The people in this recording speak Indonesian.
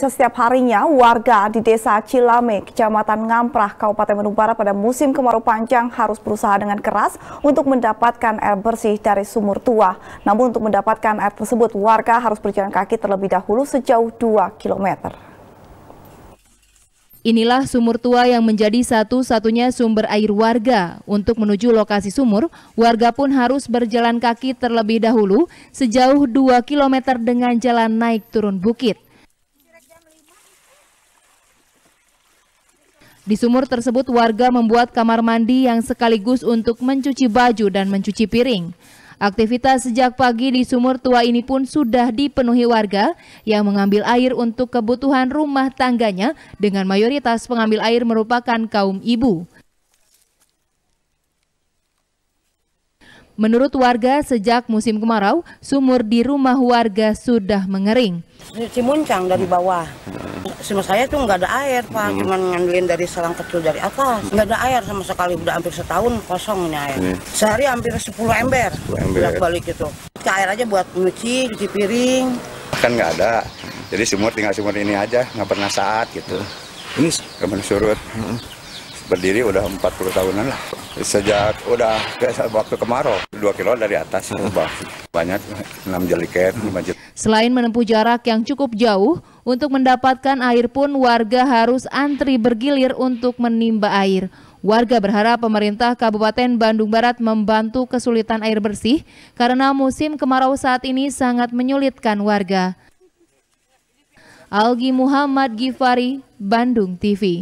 Setiap harinya, warga di desa Cilame, kecamatan Ngamprah, Kabupaten Bandung Barat pada musim kemarau panjang harus berusaha dengan keras untuk mendapatkan air bersih dari sumur tua. Namun untuk mendapatkan air tersebut, warga harus berjalan kaki terlebih dahulu sejauh 2 km. Inilah sumur tua yang menjadi satu-satunya sumber air warga. Untuk menuju lokasi sumur, warga pun harus berjalan kaki terlebih dahulu sejauh 2 km dengan jalan naik turun bukit. Di sumur tersebut warga membuat kamar mandi yang sekaligus untuk mencuci baju dan mencuci piring. Aktivitas sejak pagi di sumur tua ini pun sudah dipenuhi warga yang mengambil air untuk kebutuhan rumah tangganya dengan mayoritas pengambil air merupakan kaum ibu. Menurut warga, sejak musim kemarau, sumur di rumah warga sudah mengering. Cimuncang dari bawah sama saya tuh nggak ada air pak hmm. cuman ngambilin dari selang kecil dari atas nggak ada air sama sekali udah hampir setahun kosongnya air hmm. sehari hampir 10 ember, 10 ember. Udah balik itu ke air aja buat nyuci cuci piring kan nggak ada jadi sumur tinggal sumur ini aja nggak pernah saat gitu ini kemen surut hmm. berdiri udah 40 tahunan lah sejak udah waktu kemarau 2 kilo dari atas hmm. banyak 6 jeliket 5 jeliket. Selain menempuh jarak yang cukup jauh, untuk mendapatkan air pun warga harus antri bergilir untuk menimba air. Warga berharap pemerintah Kabupaten Bandung Barat membantu kesulitan air bersih karena musim kemarau saat ini sangat menyulitkan warga. Algi Muhammad Gifari, Bandung TV